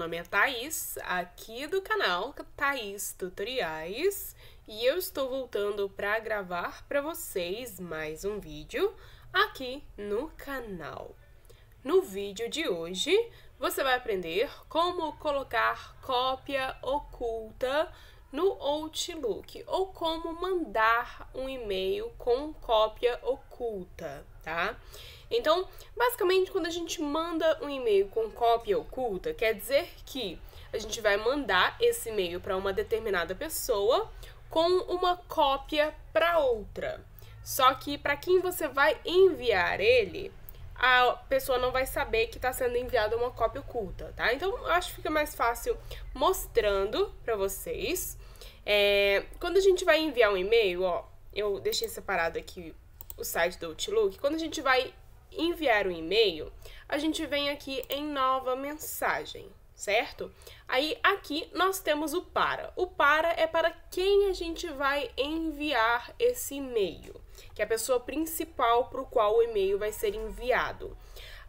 nome é Thaís, aqui do canal Thaís Tutoriais, e eu estou voltando para gravar para vocês mais um vídeo aqui no canal. No vídeo de hoje, você vai aprender como colocar cópia oculta no Outlook ou como mandar um e-mail com cópia oculta, tá? Então, basicamente, quando a gente manda um e-mail com cópia oculta, quer dizer que a gente vai mandar esse e-mail para uma determinada pessoa com uma cópia para outra. Só que para quem você vai enviar ele, a pessoa não vai saber que está sendo enviada uma cópia oculta, tá? Então, eu acho que fica mais fácil mostrando para vocês é, quando a gente vai enviar um e-mail, ó, eu deixei separado aqui o site do Outlook. Quando a gente vai enviar um e-mail, a gente vem aqui em nova mensagem, certo? Aí aqui nós temos o para. O para é para quem a gente vai enviar esse e-mail, que é a pessoa principal para o qual o e-mail vai ser enviado.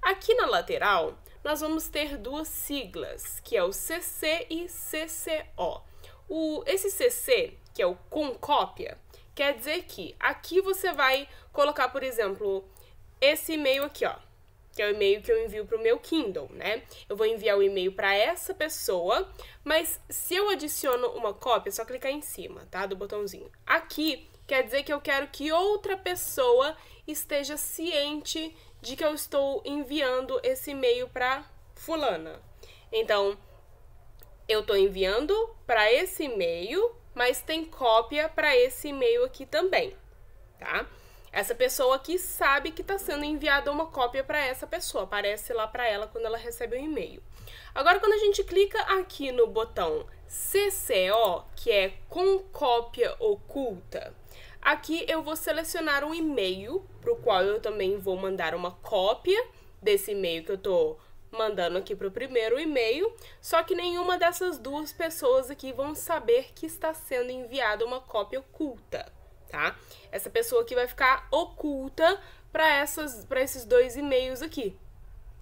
Aqui na lateral, nós vamos ter duas siglas, que é o CC e CCO. O, esse CC, que é o com cópia, quer dizer que aqui você vai colocar, por exemplo, esse e-mail aqui, ó, que é o e-mail que eu envio para o meu Kindle, né? Eu vou enviar o e-mail para essa pessoa, mas se eu adiciono uma cópia, é só clicar em cima, tá? Do botãozinho. Aqui quer dizer que eu quero que outra pessoa esteja ciente de que eu estou enviando esse e-mail para fulana. Então, eu estou enviando para esse e-mail, mas tem cópia para esse e-mail aqui também, tá? Essa pessoa aqui sabe que está sendo enviada uma cópia para essa pessoa, aparece lá para ela quando ela recebe o um e-mail. Agora, quando a gente clica aqui no botão CCO, que é com cópia oculta, aqui eu vou selecionar um e-mail para o qual eu também vou mandar uma cópia desse e-mail que eu estou mandando aqui para o primeiro e-mail, só que nenhuma dessas duas pessoas aqui vão saber que está sendo enviada uma cópia oculta, tá? Essa pessoa aqui vai ficar oculta para esses dois e-mails aqui.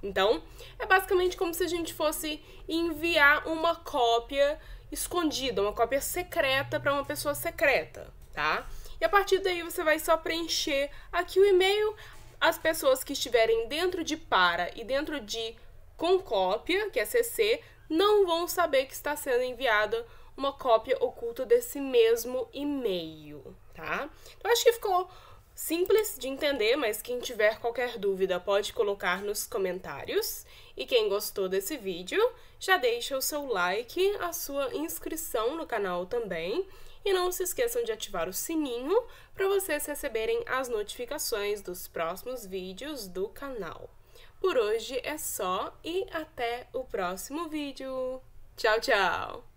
Então, é basicamente como se a gente fosse enviar uma cópia escondida, uma cópia secreta para uma pessoa secreta, tá? E a partir daí você vai só preencher aqui o e-mail, as pessoas que estiverem dentro de para e dentro de com cópia, que é CC, não vão saber que está sendo enviada uma cópia oculta desse mesmo e-mail, tá? Então acho que ficou simples de entender, mas quem tiver qualquer dúvida pode colocar nos comentários. E quem gostou desse vídeo, já deixa o seu like, a sua inscrição no canal também. E não se esqueçam de ativar o sininho para vocês receberem as notificações dos próximos vídeos do canal. Por hoje é só e até o próximo vídeo. Tchau, tchau!